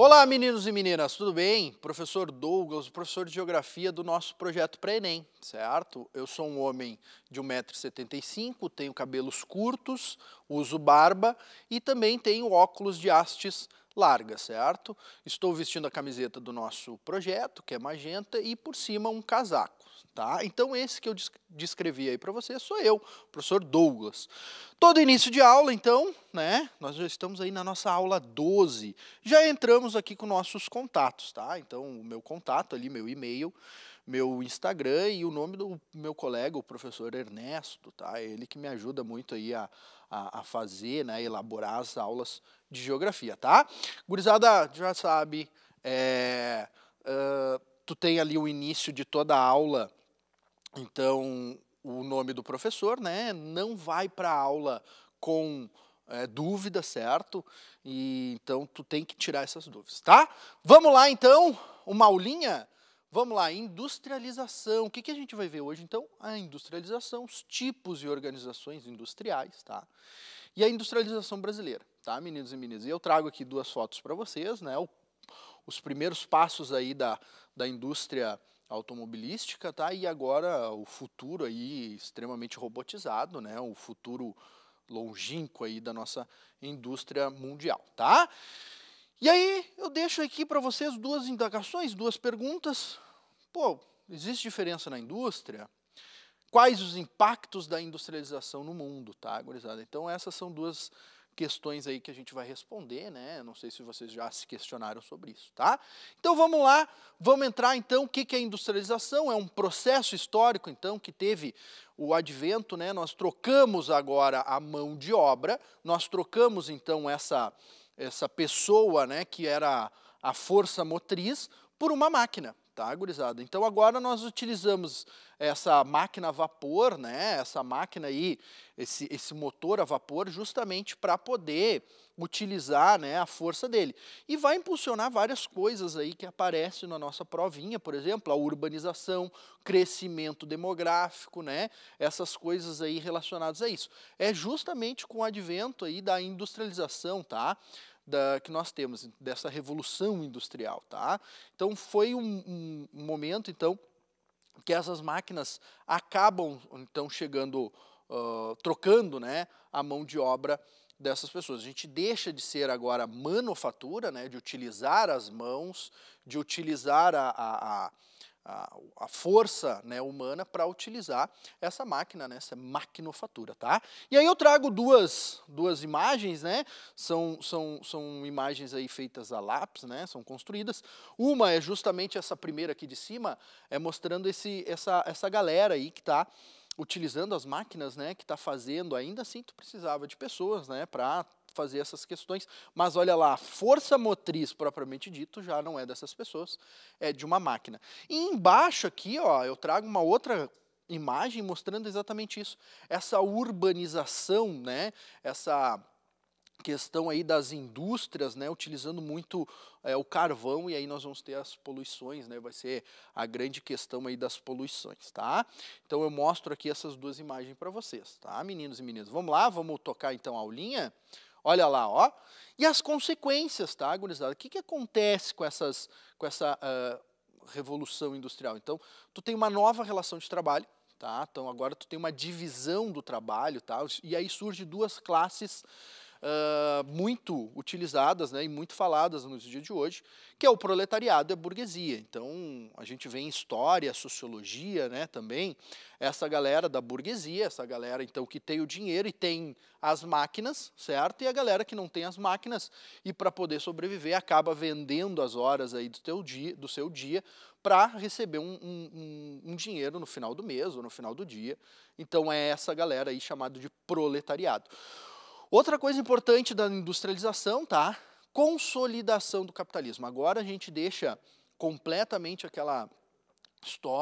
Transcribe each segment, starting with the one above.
Olá, meninos e meninas, tudo bem? Professor Douglas, professor de Geografia do nosso projeto para Enem, certo? Eu sou um homem de 1,75m, tenho cabelos curtos, uso barba e também tenho óculos de hastes largas, certo? Estou vestindo a camiseta do nosso projeto, que é magenta, e por cima um casaco. Tá? Então, esse que eu descrevi aí para você sou eu, professor Douglas. Todo início de aula, então, né? Nós já estamos aí na nossa aula 12. Já entramos aqui com nossos contatos, tá? Então, o meu contato ali, meu e-mail, meu Instagram e o nome do meu colega, o professor Ernesto, tá? Ele que me ajuda muito aí a, a, a fazer, né? Elaborar as aulas de geografia, tá? Gurizada, já sabe, é, uh, tu tem ali o início de toda a aula então, o nome do professor, né, não vai para aula com é, dúvida, certo? E então tu tem que tirar essas dúvidas, tá? Vamos lá então, uma aulinha. Vamos lá, industrialização. O que, que a gente vai ver hoje então? A industrialização, os tipos e organizações industriais, tá? E a industrialização brasileira, tá, meninos e meninas? E eu trago aqui duas fotos para vocês, né? O, os primeiros passos aí da, da indústria brasileira automobilística, tá? E agora o futuro aí extremamente robotizado, né? O futuro longínquo aí da nossa indústria mundial, tá? E aí eu deixo aqui para vocês duas indagações, duas perguntas. Pô, existe diferença na indústria? Quais os impactos da industrialização no mundo, tá, gurizada? Então essas são duas questões aí que a gente vai responder, né? Não sei se vocês já se questionaram sobre isso, tá? Então vamos lá, vamos entrar então o que, que é industrialização? É um processo histórico então que teve o advento, né? Nós trocamos agora a mão de obra, nós trocamos então essa essa pessoa, né? Que era a força motriz por uma máquina, Tá, gurizada? Então agora nós utilizamos essa máquina a vapor, né? Essa máquina aí, esse, esse motor a vapor, justamente para poder utilizar né, a força dele. E vai impulsionar várias coisas aí que aparecem na nossa provinha, por exemplo, a urbanização, crescimento demográfico, né? Essas coisas aí relacionadas a isso. É justamente com o advento aí da industrialização, tá? da, que nós temos, dessa revolução industrial. Tá? Então, foi um, um momento então que essas máquinas acabam então chegando, uh, trocando né, a mão de obra dessas pessoas. A gente deixa de ser agora manufatura, né, de utilizar as mãos, de utilizar a, a, a a, a força né, humana para utilizar essa máquina, né, essa maquinofatura. Tá? E aí eu trago duas, duas imagens, né? são, são, são imagens aí feitas a lápis, né? são construídas. Uma é justamente essa primeira aqui de cima, é mostrando esse, essa, essa galera aí que está utilizando as máquinas, né, que está fazendo, ainda assim tu precisava de pessoas, né, para fazer essas questões. Mas olha lá, a força motriz propriamente dito já não é dessas pessoas, é de uma máquina. E embaixo aqui, ó, eu trago uma outra imagem mostrando exatamente isso. Essa urbanização, né? Essa questão aí das indústrias, né, utilizando muito é, o carvão e aí nós vamos ter as poluições, né, vai ser a grande questão aí das poluições, tá? Então eu mostro aqui essas duas imagens para vocês, tá, meninos e meninas? Vamos lá, vamos tocar então a aulinha. Olha lá, ó. E as consequências, tá, gurizada? O que, que acontece com, essas, com essa uh, revolução industrial? Então, tu tem uma nova relação de trabalho, tá? Então, agora tu tem uma divisão do trabalho, tá? E aí surge duas classes uh, muito utilizadas né, e muito faladas nos dias de hoje, que é o proletariado e a burguesia. Então, a gente vê em história, sociologia né, também, essa galera da burguesia, essa galera então que tem o dinheiro e tem as máquinas, certo? E a galera que não tem as máquinas e para poder sobreviver acaba vendendo as horas aí do, teu dia, do seu dia para receber um, um, um, dinheiro no final do mês ou no final do dia. Então é essa galera aí chamada de proletariado. Outra coisa importante da industrialização, tá? Consolidação do capitalismo. Agora a gente deixa completamente aquela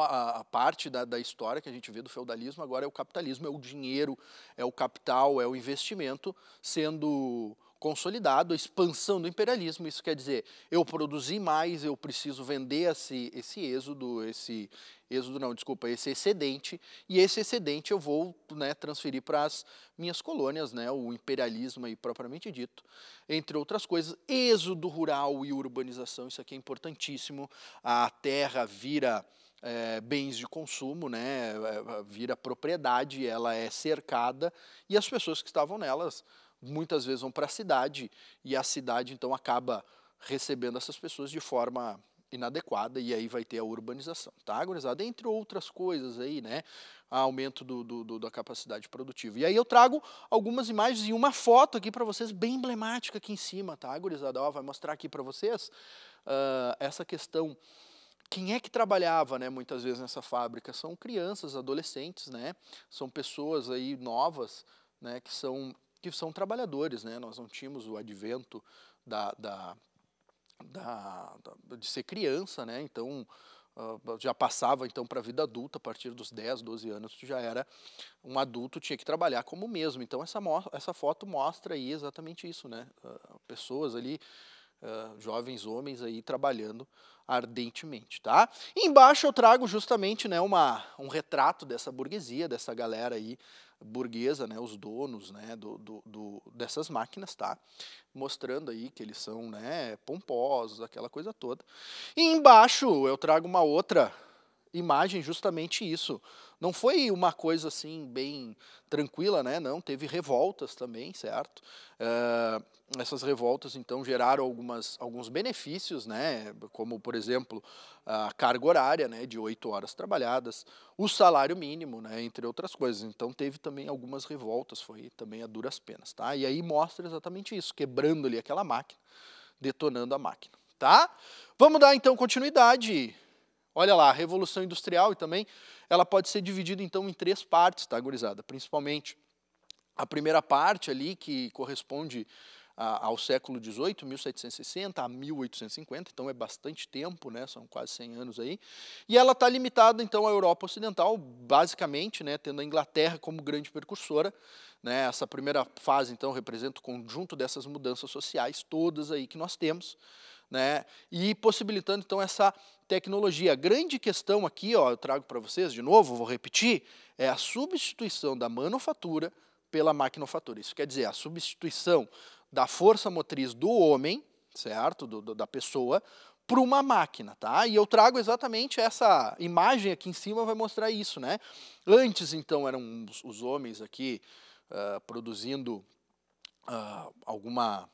a parte da, da, história que a gente vê do feudalismo agora é o capitalismo, é o dinheiro, é o capital, é o investimento sendo consolidado, a expansão do imperialismo. Isso quer dizer, eu produzi mais, eu preciso vender esse, esse êxodo, esse êxodo não, desculpa, esse excedente, e esse excedente eu vou né, transferir para as minhas colônias, né, o imperialismo aí propriamente dito, entre outras coisas. Êxodo rural e urbanização, isso aqui é importantíssimo. A terra vira... É, bens de consumo, né, é, vira propriedade, ela é cercada e as pessoas que estavam nelas muitas vezes vão para a cidade e a cidade então acaba recebendo essas pessoas de forma inadequada e aí vai ter a urbanização, tá, gurizada? Entre outras coisas aí, né? Aumento do, do, do, da capacidade produtiva. E aí eu trago algumas imagens e uma foto aqui para vocês, bem emblemática aqui em cima, tá, gurizada? Ó, vai mostrar aqui para vocês uh, essa questão. Quem é que trabalhava, né, muitas vezes nessa fábrica? São crianças, adolescentes, né? São pessoas aí novas, né, que são que são trabalhadores. Né? Nós não tínhamos o advento da, da, da, da de ser criança, né? então Uh, já passava então para a vida adulta, a partir dos 10, 12 anos, tu já era um adulto, tinha que trabalhar como mesmo. Então essa, essa foto mostra aí exatamente isso, né? Uh, pessoas ali, uh, jovens homens aí trabalhando ardentemente, tá? E embaixo eu trago justamente né, uma, um retrato dessa burguesia, dessa galera aí burguesa, né, os donos né, do, do, do, dessas máquinas, tá? Mostrando aí que eles são né, pomposos, aquela coisa toda. E embaixo eu trago uma outra imagem justamente isso. Não foi uma coisa assim bem tranquila, né? Não, teve revoltas também, certo? Uh, essas revoltas então geraram algumas, alguns benefícios, né? Como por exemplo a carga horária, né? De oito horas trabalhadas, o salário mínimo, né? Entre outras coisas. Então teve também algumas revoltas, foi também a duras penas, tá? E aí mostra exatamente isso, quebrando ali aquela máquina, detonando a máquina, tá? Vamos dar então continuidade. Olha lá, a Revolução Industrial e também ela pode ser dividida então em três partes, tá, gurizada? Principalmente a primeira parte ali que corresponde a, ao século XVIII, 1760 a 1850, então é bastante tempo, né? São quase 100 anos aí. E ela está limitada então à Europa Ocidental, basicamente, né? Tendo a Inglaterra como grande precursora, né? Essa primeira fase então representa o conjunto dessas mudanças sociais todas aí que nós temos, né? E possibilitando então essa tecnologia. A grande questão aqui, ó, eu trago para vocês de novo, vou repetir, é a substituição da manufatura pela maquinofatura. Isso quer dizer, a substituição da força motriz do homem, certo, do, do, da pessoa, para uma máquina, tá? E eu trago exatamente essa imagem aqui em cima, vai mostrar isso, né? Antes, então, eram os, os homens aqui uh, produzindo uh, alguma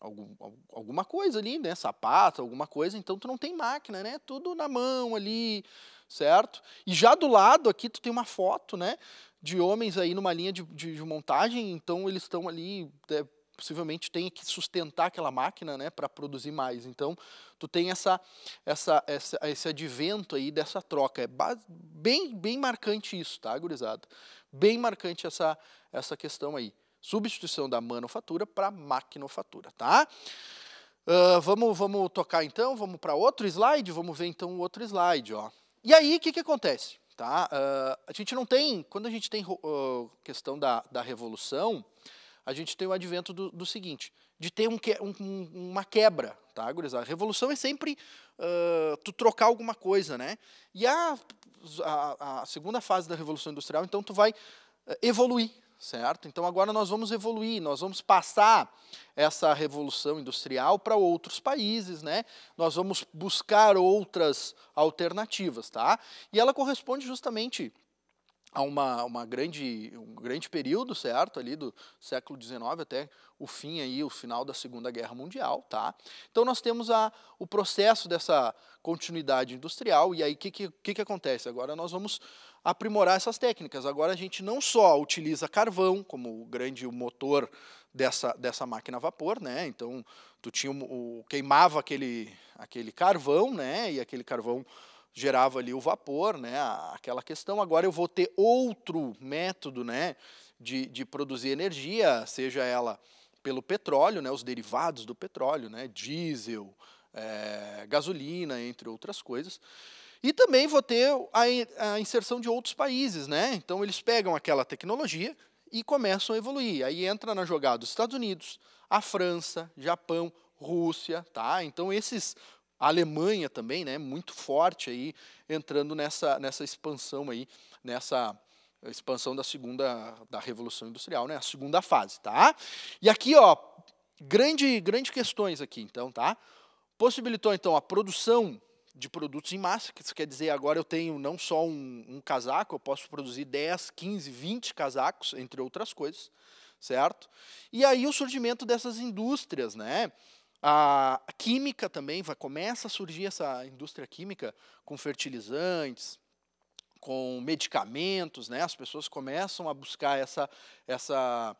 algum, alguma coisa ali, né? Sapato, alguma coisa, então tu não tem máquina, né? Tudo na mão ali, certo? E já do lado aqui tu tem uma foto, né? De homens aí numa linha de, de, de montagem, então eles estão ali. É, possivelmente tem que sustentar aquela máquina, né, para produzir mais. Então, tu tem essa, essa, essa, esse advento aí dessa troca. É bem, bem marcante isso, tá, gurizada? Bem marcante essa, essa questão aí. Substituição da manufatura para maquinofatura, tá? Uh, vamos, vamos tocar então, vamos para outro slide, vamos ver então o outro slide, ó. E aí, o que, que acontece? Tá? Uh, a gente não tem, quando a gente tem uh, questão da, da revolução, a gente tem o advento do, do seguinte, de ter um que, um, uma quebra, tá, gurizada? A revolução é sempre uh, tu trocar alguma coisa, né? E a, a, a, segunda fase da Revolução Industrial, então, tu vai evoluir, certo? Então agora nós vamos evoluir, nós vamos passar essa revolução industrial para outros países, né? Nós vamos buscar outras alternativas, tá? E ela corresponde justamente a uma, uma grande, um grande período, certo? Ali do século XIX até o fim aí, o final da Segunda Guerra Mundial, tá? Então nós temos a, o processo dessa continuidade industrial e aí o que, que, que, que acontece? Agora nós vamos aprimorar essas técnicas. Agora a gente não só utiliza carvão como o grande motor dessa, dessa máquina a vapor, né? Então tu tinha o, queimava aquele aquele carvão, né? E aquele carvão gerava ali o vapor, né? Aquela questão. Agora eu vou ter outro método, né? De, de produzir energia, seja ela pelo petróleo, né? Os derivados do petróleo, né? Diesel, é, gasolina, entre outras coisas. E também vou ter a, inserção de outros países, né? Então eles pegam aquela tecnologia e começam a evoluir. Aí entra na jogada os Estados Unidos, a França, Japão, Rússia, tá? Então esses a Alemanha também, né, muito forte aí entrando nessa nessa expansão aí, nessa eh, expansão da segunda da revolução industrial, né? A segunda fase, tá? E aqui, ó, grande grande questões aqui, então, tá? Possibilitou então a produção de produtos em massa, que isso quer dizer agora eu tenho não só um, um casaco, eu posso produzir 10, 15, 20 casacos, entre outras coisas, certo? E aí o surgimento dessas indústrias, né? A química também vai começa a surgir essa indústria química com fertilizantes, com medicamentos, né? As pessoas começam a buscar essa essa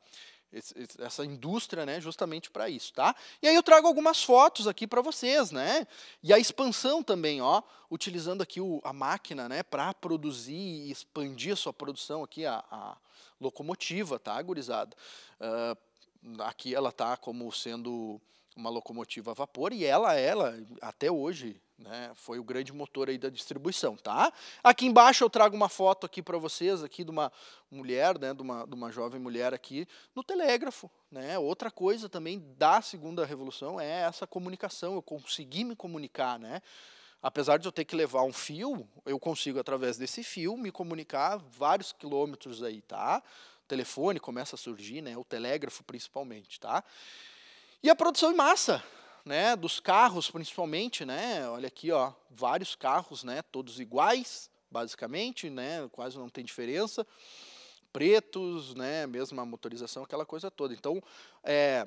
essa indústria, né, justamente para isso, tá? E aí eu trago algumas fotos aqui para vocês, né? E a expansão também, ó, utilizando aqui o, a máquina, né, para produzir e expandir a sua produção aqui, a, a locomotiva, tá, gurizada? Uh, aqui ela tá como sendo uma locomotiva a vapor e ela, ela até hoje, né, foi o grande motor aí da distribuição, tá? Aqui embaixo eu trago uma foto aqui para vocês aqui de uma mulher, né, de uma, de uma jovem mulher aqui no telégrafo, né? Outra coisa também da segunda revolução é essa comunicação, eu consegui me comunicar, né? Apesar de eu ter que levar um fio, eu consigo através desse fio me comunicar vários quilômetros aí, tá? O telefone começa a surgir, né? O telégrafo principalmente, tá? E a produção em massa, né, dos carros principalmente, né? Olha aqui, ó, vários carros, né, todos iguais, basicamente, né, quase não tem diferença. Pretos, né, mesma motorização, aquela coisa toda. Então, é,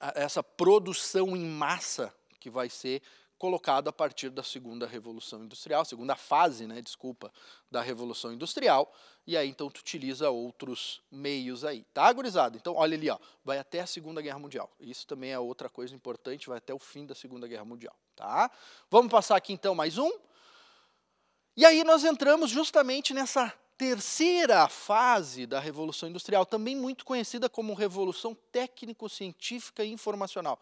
essa produção em massa que vai ser colocado a partir da segunda revolução industrial, segunda fase, né, desculpa, da revolução industrial, e aí então tu utiliza outros meios aí, tá, gurizada? Então, olha ali, ó, vai até a Segunda Guerra Mundial. Isso também é outra coisa importante, vai até o fim da Segunda Guerra Mundial, tá? Vamos passar aqui então mais um. E aí nós entramos justamente nessa terceira fase da Revolução Industrial, também muito conhecida como Revolução Técnico-Científica e Informacional.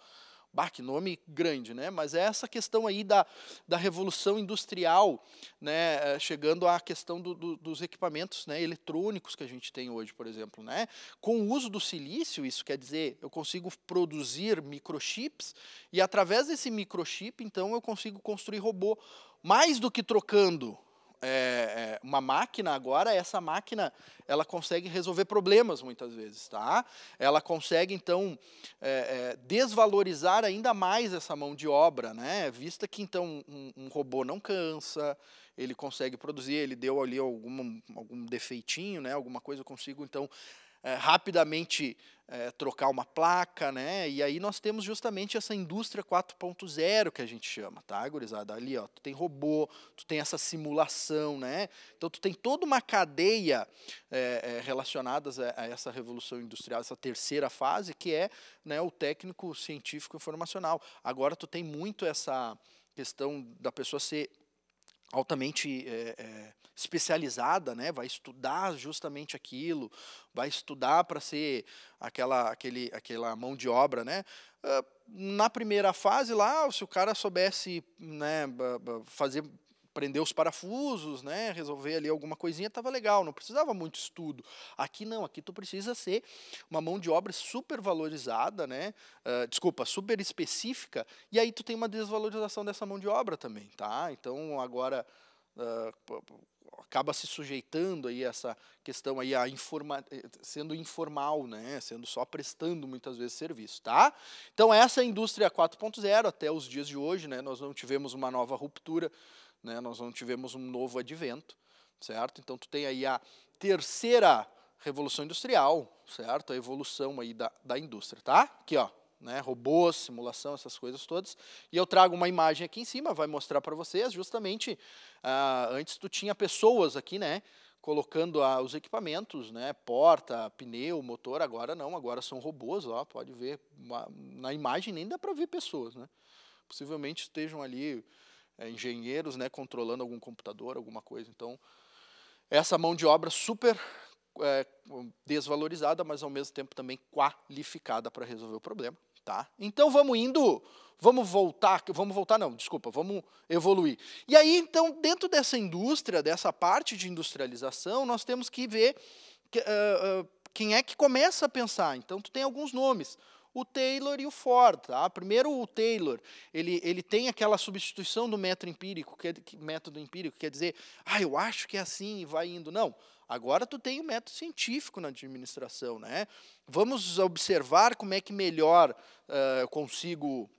Bah, que nome grande, né? Mas é essa questão aí da, da revolução industrial, né? É, chegando à questão do, do, dos equipamentos né? eletrônicos que a gente tem hoje, por exemplo, né? Com o uso do silício, isso quer dizer, eu consigo produzir microchips e através desse microchip, então, eu consigo construir robô mais do que trocando é, é, uma máquina agora, essa máquina ela consegue resolver problemas muitas vezes, tá? Ela consegue então é, é, desvalorizar ainda mais essa mão de obra, né? Vista que então um, um, robô não cansa, ele consegue produzir, ele deu ali algum, algum defeitinho, né? Alguma coisa eu consigo então é, rapidamente é, trocar uma placa, né? E aí nós temos justamente essa indústria 4.0 que a gente chama, tá, gurizada? Ali, ó, tu tem robô, tu tem essa simulação, né? Então tu tem toda uma cadeia é, é, relacionada a, essa revolução industrial, essa terceira fase, que é né, o técnico científico informacional. Agora tu tem muito essa questão da pessoa ser altamente é, é, especializada, né? Vai estudar justamente aquilo, vai estudar para ser aquela, aquele, aquela mão de obra, né? Na primeira fase lá, se o cara soubesse né, fazer prender os parafusos, né, resolver ali alguma coisinha, estava legal, não precisava muito estudo. Aqui não, aqui tu precisa ser uma mão de obra super valorizada, né, uh, desculpa, super específica, e aí tu tem uma desvalorização dessa mão de obra também, tá? Então agora uh, acaba se sujeitando aí a essa questão aí a informa sendo informal, né, sendo só prestando muitas vezes serviço, tá? Então essa é a indústria 4.0 até os dias de hoje, né? Nós não tivemos uma nova ruptura né? Nós não tivemos um novo advento, certo? Então tu tem aí a terceira revolução industrial, certo? A evolução aí da, da indústria, tá? Aqui, ó, né? Robôs, simulação, essas coisas todas. E eu trago uma imagem aqui em cima, vai mostrar para vocês justamente ah, antes tu tinha pessoas aqui, né? colocando ah, os equipamentos, né, porta, pneu, motor, agora não, agora são robôs, ó, pode ver, uma, na imagem nem dá para ver pessoas, né? Possivelmente estejam ali é, engenheiros né, controlando algum computador, alguma coisa. Então, essa mão de obra super é, desvalorizada, mas ao mesmo tempo também qualificada para resolver o problema. Tá? Então vamos indo, vamos voltar, vamos voltar não, desculpa, vamos evoluir. E aí então dentro dessa indústria, dessa parte de industrialização, nós temos que ver que, uh, uh, quem é que começa a pensar. Então tu tem alguns nomes o Taylor e o Ford. Tá? Primeiro o Taylor, ele, ele tem aquela substituição do método empírico, que, que, método empírico quer dizer, ah, eu acho que é assim e vai indo. Não, agora tu tem o método científico na administração. Né? Vamos observar como é que melhor uh, consigo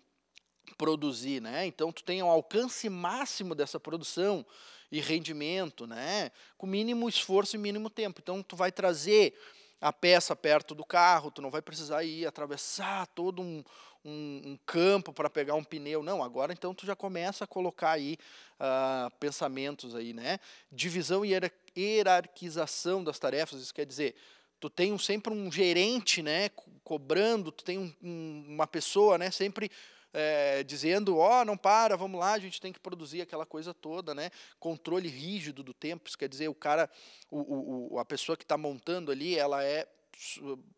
produzir, né? Então tu tem um alcance máximo dessa produção e rendimento, né? Com mínimo esforço e mínimo tempo. Então tu vai trazer a peça perto do carro, tu não vai precisar ir atravessar todo um, um, um campo para pegar um pneu. Não, agora então tu já começa a colocar aí uh, pensamentos aí, né? Divisão e hierarquização das tarefas, isso quer dizer, tu tem um, sempre um gerente, né, cobrando, tu tem um, uma pessoa, né, sempre é, dizendo, ó, oh, não para, vamos lá, a gente tem que produzir aquela coisa toda, né? Controle rígido do tempo, isso quer dizer, o cara, o, o a pessoa que está montando ali, ela é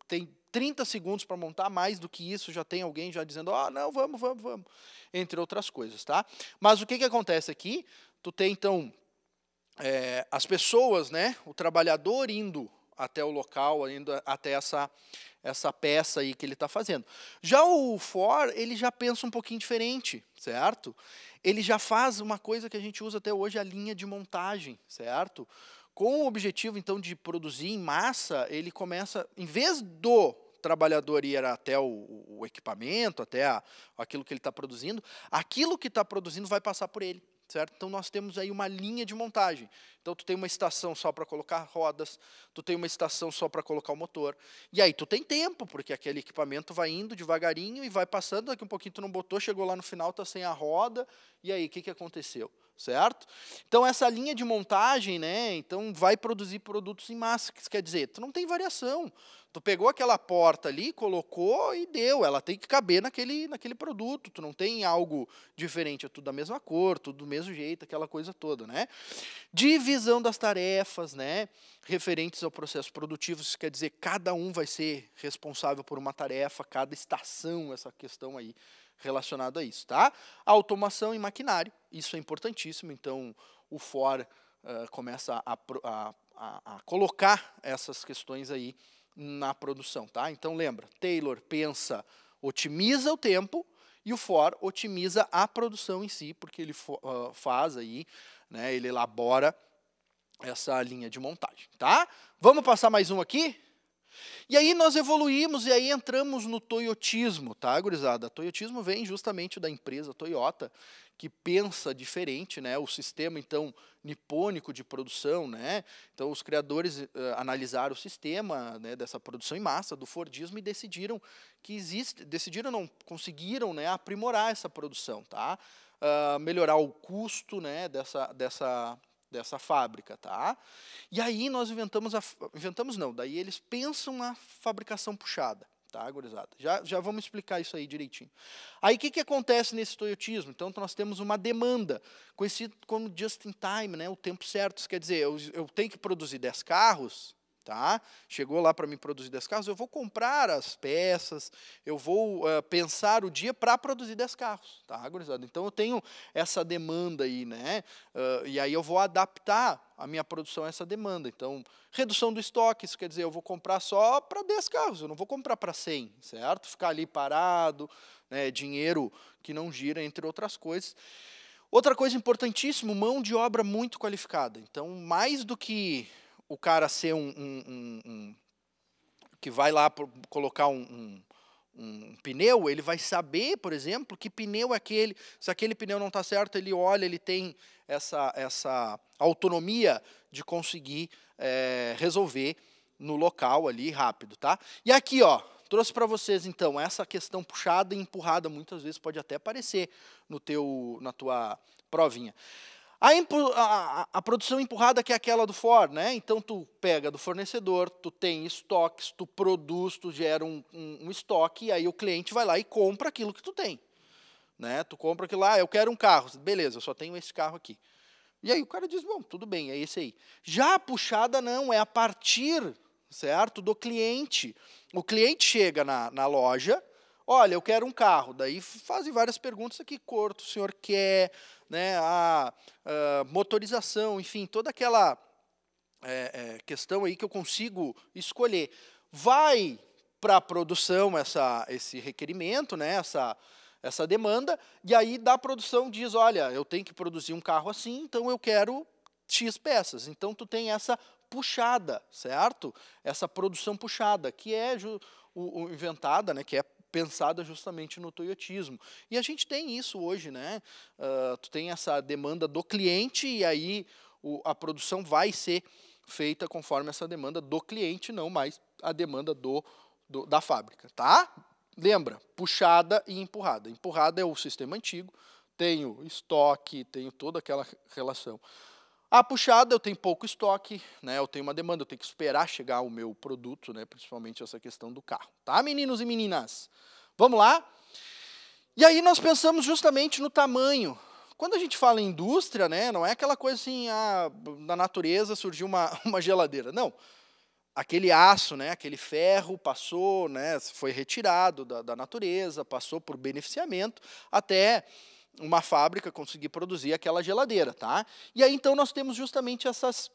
tem 30 segundos para montar, mais do que isso, já tem alguém já dizendo, ó, oh, não, vamos, vamos, vamos, entre outras coisas, tá? Mas o que, que acontece aqui? Tu tem, então, é, as pessoas, né, o trabalhador indo até o local, indo até essa, essa peça aí que ele está fazendo. Já o for, ele já pensa um pouquinho diferente, certo? Ele já faz uma coisa que a gente usa até hoje, a linha de montagem, certo? Com o objetivo, então, de produzir em massa, ele começa, em vez do trabalhador ir até o, o equipamento, até a, aquilo que ele está produzindo, aquilo que está produzindo vai passar por ele certo? Então nós temos aí uma linha de montagem. Então tu tem uma estação só para colocar rodas, tu tem uma estação só para colocar o motor. E aí tu tem tempo, porque aquele equipamento vai indo devagarinho e vai passando, daqui um pouquinho tu não botou, chegou lá no final, tá sem a roda, e aí o que, que aconteceu? certo? Então essa linha de montagem, né, então vai produzir produtos em massa, que isso quer dizer, tu não tem variação. Tu pegou aquela porta ali, colocou e deu, ela tem que caber naquele, naquele produto, tu não tem algo diferente, é tudo da mesma cor, tudo do mesmo jeito, aquela coisa toda, né? Divisão das tarefas, né, referentes ao processo produtivo, isso quer dizer, cada um vai ser responsável por uma tarefa, cada estação, essa questão aí relacionado a isso, tá? Automação e maquinário, isso é importantíssimo. Então, o FOR uh, começa a, a, a, colocar essas questões aí na produção, tá? Então, lembra, Taylor pensa, otimiza o tempo e o FOR otimiza a produção em si, porque ele uh, faz aí, né, ele elabora essa linha de montagem, tá? Vamos passar mais um aqui? E aí nós evoluímos e aí entramos no toyotismo, tá, gurizada? Toyotismo vem justamente da empresa Toyota, que pensa diferente, né? O sistema então nipônico de produção, né? Então os criadores uh, analisaram o sistema né, dessa produção em massa do Fordismo e decidiram que existe, decidiram não conseguiram, né, aprimorar essa produção, tá? Uh, melhorar o custo, né, dessa dessa dessa fábrica, tá? E aí nós inventamos a inventamos não, daí eles pensam na fabricação puxada, tá, gurizada? Já já vamos explicar isso aí direitinho. Aí o que, que acontece nesse toyotismo? Então nós temos uma demanda, conhecida como just in time, né, o tempo certo, isso quer dizer, eu, eu tenho que produzir 10 carros, tá? Chegou lá para me produzir 10 carros, eu vou comprar as peças, eu vou uh, pensar o dia para produzir 10 carros, tá, gurizada? Então eu tenho essa demanda aí, né? Uh, e aí eu vou adaptar a minha produção a essa demanda. Então, redução do estoque, isso quer dizer, eu vou comprar só para 10 carros, eu não vou comprar para 100, certo? Ficar ali parado, né, dinheiro que não gira, entre outras coisas. Outra coisa importantíssima, mão de obra muito qualificada. Então, mais do que o cara ser um, um, um, um que vai lá colocar um, um pneu, ele vai saber, por exemplo, que pneu é aquele. Se aquele pneu não está certo, ele olha, ele tem essa, essa autonomia de conseguir é, resolver no local ali rápido, tá? E aqui, ó, trouxe para vocês então essa questão puxada e empurrada muitas vezes pode até aparecer no teu na tua provinha. A, a, a, produção empurrada que é aquela do Ford, né? Então tu pega do fornecedor, tu tem estoques, tu produz, tu gera um, um, um, estoque, e aí o cliente vai lá e compra aquilo que tu tem. Né? Tu compra aquilo lá, ah, eu quero um carro, beleza, eu só tenho esse carro aqui. E aí o cara diz, bom, tudo bem, é esse aí. Já a puxada não, é a partir, certo, do cliente. O cliente chega na, na loja, olha, eu quero um carro. Daí fazem várias perguntas aqui, corto, o senhor quer, né, a, a motorização, enfim, toda aquela é, é, questão aí que eu consigo escolher. Vai para a produção essa, esse requerimento, né, essa, essa demanda, e aí da produção diz, olha, eu tenho que produzir um carro assim, então eu quero X peças. Então tu tem essa puxada, certo? Essa produção puxada, que é o, o inventada, né, que é pensada justamente no toyotismo. E a gente tem isso hoje, né? Uh, tu tem essa demanda do cliente e aí o, a produção vai ser feita conforme essa demanda do cliente, não mais a demanda do, do da fábrica, tá? Lembra, puxada e empurrada. Empurrada é o sistema antigo, tenho estoque, tenho toda aquela relação. A puxada eu tenho pouco estoque, né? Eu tenho uma demanda, eu tenho que esperar chegar o meu produto, né? Principalmente essa questão do carro, tá, meninos e meninas? Vamos lá? E aí nós pensamos justamente no tamanho. Quando a gente fala em indústria, né, não é aquela coisa assim, ah, da natureza surgiu uma, uma geladeira. Não. Aquele aço, né, aquele ferro passou, né, foi retirado da, da natureza, passou por beneficiamento, até uma fábrica conseguir produzir aquela geladeira, tá? E aí então nós temos justamente essas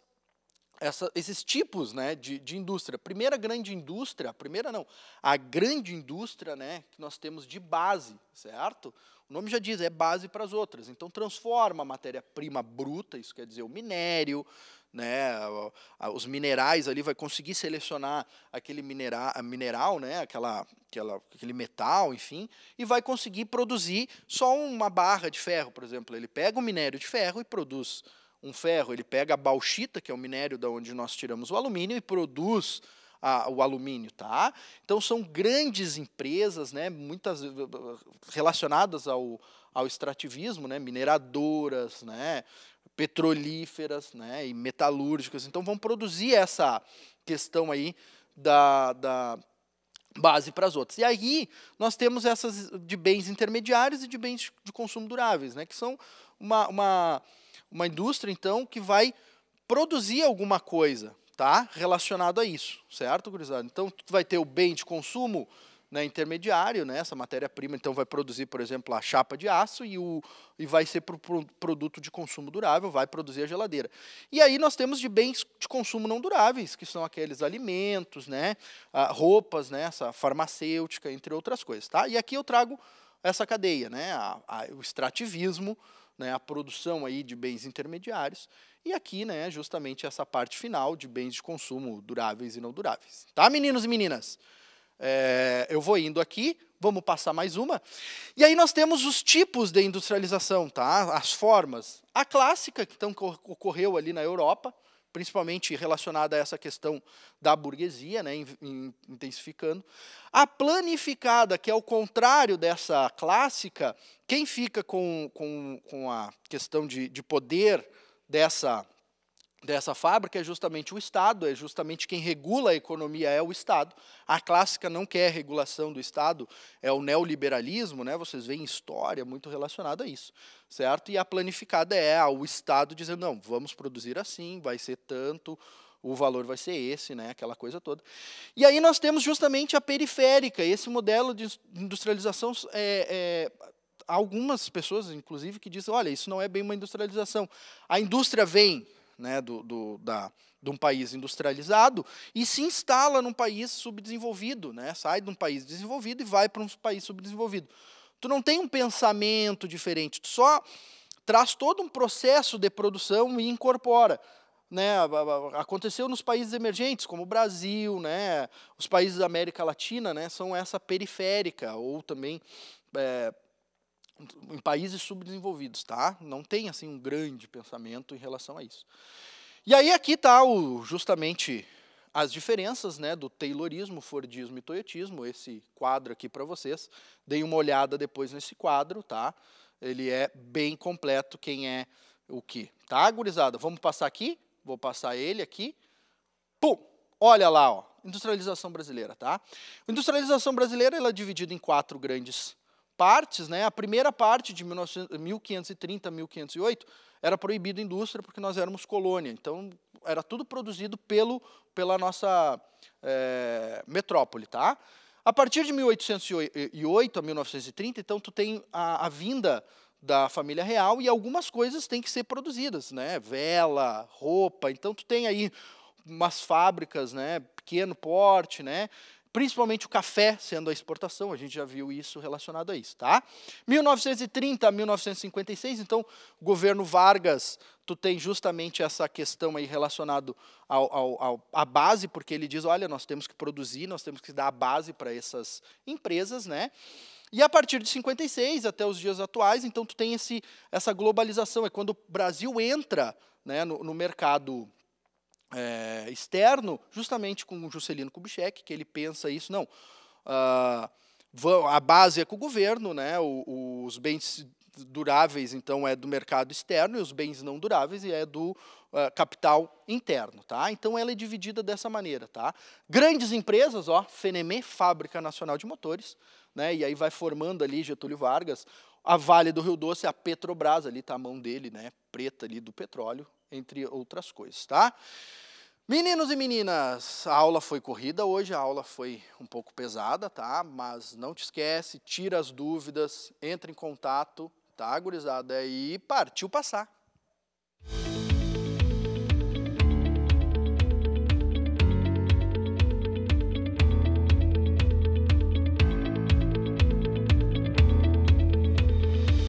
essa, esses tipos né, de, de indústria. primeira grande indústria, a primeira não, a grande indústria né, que nós temos de base, certo? O nome já diz, é base para as outras. Então transforma a matéria-prima bruta, isso quer dizer o minério, né, os minerais ali, vai conseguir selecionar aquele minera, mineral, né, aquela, aquela, aquele metal, enfim, e vai conseguir produzir só uma barra de ferro, por exemplo. Ele pega o minério de ferro e produz um ferro, ele pega a bauxita, que é o minério da onde nós tiramos o alumínio, e produz a, o alumínio, tá? Então são grandes empresas, né, muitas relacionadas ao, ao extrativismo, né, mineradoras, né, petrolíferas né, e metalúrgicas. Então, vão produzir essa questão aí da, da base para as outras. E aí nós temos essas de bens intermediários e de bens de consumo duráveis, né, que são uma, uma, uma indústria, então, que vai produzir alguma coisa tá relacionado a isso, certo, gurizada? Então, tu vai ter o bem de consumo né, intermediário, né, essa matéria-prima então vai produzir, por exemplo, a chapa de aço e, o, e vai ser para pro produto de consumo durável, vai produzir a geladeira. E aí nós temos de bens de consumo não duráveis, que são aqueles alimentos, né, roupas, né, essa farmacêutica, entre outras coisas. Tá? E aqui eu trago essa cadeia, né, a, a, o extrativismo, né, a produção aí de bens intermediários e aqui, né, justamente essa parte final de bens de consumo duráveis e não duráveis. Tá, meninos e meninas? É, eu vou indo aqui, vamos passar mais uma. E aí nós temos os tipos de industrialização, tá? as formas. A clássica, que então, ocorreu ali na Europa, principalmente relacionada a essa questão da burguesia, né, intensificando. A planificada, que é o contrário dessa clássica, quem fica com, com, com a questão de, de poder dessa dessa fábrica é justamente o Estado, é justamente quem regula a economia é o Estado. A clássica não quer regulação do Estado, é o neoliberalismo, né? Vocês veem história muito relacionada a isso, certo? E a planificada é o Estado dizendo, não, vamos produzir assim, vai ser tanto, o valor vai ser esse, né? Aquela coisa toda. E aí nós temos justamente a periférica, esse modelo de industrialização é, é algumas pessoas, inclusive, que dizem, olha, isso não é bem uma industrialização. A indústria vem né, do, do, da, de um país industrializado e se instala num país subdesenvolvido, né? sai de um país desenvolvido e vai para um país subdesenvolvido. Tu não tem um pensamento diferente, tu só traz todo um processo de produção e incorpora. Né, aconteceu nos países emergentes, como o Brasil, né, os países da América Latina né, são essa periférica, ou também é, em países subdesenvolvidos, tá? Não tem assim um grande pensamento em relação a isso. E aí aqui está justamente as diferenças né, do Taylorismo, Fordismo e Toyotismo, esse quadro aqui para vocês. deem uma olhada depois nesse quadro, tá? Ele é bem completo quem é o que. Tá, gurizada? Vamos passar aqui? Vou passar ele aqui. Pum! Olha lá, ó. Industrialização brasileira, tá? A industrialização brasileira ela é dividida em quatro grandes partes, né, a primeira parte de 1530 a 1508 era proibida a indústria porque nós éramos colônia. Então, era tudo produzido pelo, pela nossa é, metrópole. Tá? A partir de 1808 a 1930, então, tu tem a, a vinda da família real e algumas coisas têm que ser produzidas, né? Vela, roupa. Então, tu tem aí umas fábricas, né? Pequeno porte, né? principalmente o café sendo a exportação, a gente já viu isso relacionado a isso, tá? 1930 a 1956, então, governo Vargas, tu tem justamente essa questão aí relacionado ao, ao, ao, à base, porque ele diz, olha, nós temos que produzir, nós temos que dar a base para essas empresas, né? E a partir de 56 até os dias atuais, então tu tem esse, essa globalização, é quando o Brasil entra né, no, no mercado é, externo, justamente com o Juscelino Kubitschek, que ele pensa isso, não, a, ah, a base é com o governo, né, o, os bens duráveis, então, é do mercado externo, e os bens não duráveis é do uh, capital interno, tá? Então, ela é dividida dessa maneira, tá? Grandes empresas, ó, Fenemê, Fábrica Nacional de Motores, né? E aí vai formando ali Getúlio Vargas, a Vale do Rio Doce, a Petrobras ali, está a mão dele, né? Preta ali do petróleo, entre outras coisas, tá? Meninos e meninas, a aula foi corrida hoje, a aula foi um pouco pesada, tá? Mas não te esquece, tira as dúvidas, entra em contato, tá, gurizada? E partiu passar.